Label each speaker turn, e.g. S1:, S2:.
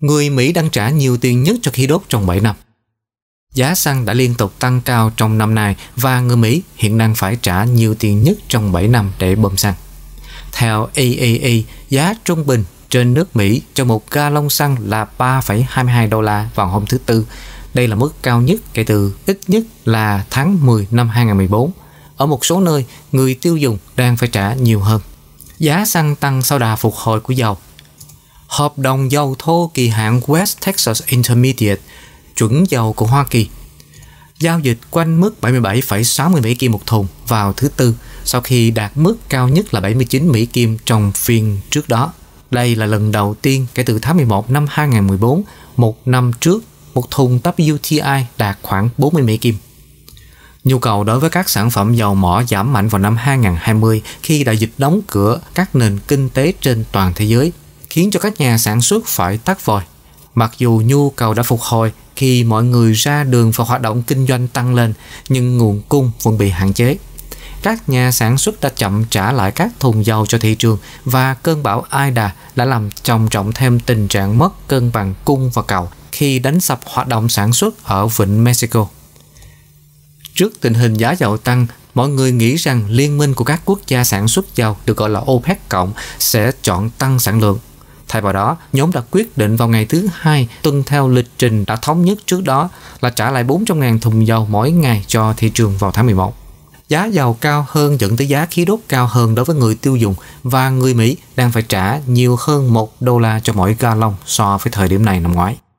S1: người Mỹ đang trả nhiều tiền nhất cho khí đốt trong 7 năm. Giá xăng đã liên tục tăng cao trong năm nay và người Mỹ hiện đang phải trả nhiều tiền nhất trong 7 năm để bơm xăng. Theo AAA, giá trung bình trên nước Mỹ cho một ga lông xăng là 3,22 đô la vào hôm thứ Tư. Đây là mức cao nhất kể từ ít nhất là tháng 10 năm 2014. Ở một số nơi, người tiêu dùng đang phải trả nhiều hơn. Giá xăng tăng sau đà phục hồi của dầu hợp đồng dầu thô kỳ hạn West Texas Intermediate, chuẩn dầu của Hoa Kỳ, giao dịch quanh mức 77,67 Mỹ Kim một thùng vào thứ Tư sau khi đạt mức cao nhất là 79 Mỹ Kim trong phiên trước đó. Đây là lần đầu tiên kể từ tháng 11 năm 2014, một năm trước, một thùng WTI đạt khoảng 40 Mỹ Kim. Nhu cầu đối với các sản phẩm dầu mỏ giảm mạnh vào năm 2020 khi đại dịch đóng cửa các nền kinh tế trên toàn thế giới khiến cho các nhà sản xuất phải tắt vòi. Mặc dù nhu cầu đã phục hồi khi mọi người ra đường và hoạt động kinh doanh tăng lên, nhưng nguồn cung vẫn bị hạn chế. Các nhà sản xuất đã chậm trả lại các thùng dầu cho thị trường và cơn bão Ida đã làm trầm trọng thêm tình trạng mất cân bằng cung và cầu khi đánh sập hoạt động sản xuất ở vịnh Mexico. Trước tình hình giá dầu tăng, mọi người nghĩ rằng liên minh của các quốc gia sản xuất dầu được gọi là OPEC cộng sẽ chọn tăng sản lượng Thay vào đó, nhóm đã quyết định vào ngày thứ hai tuân theo lịch trình đã thống nhất trước đó là trả lại 400.000 thùng dầu mỗi ngày cho thị trường vào tháng 11. Giá dầu cao hơn dẫn tới giá khí đốt cao hơn đối với người tiêu dùng và người Mỹ đang phải trả nhiều hơn 1 đô la cho mỗi gallon so với thời điểm này năm ngoái.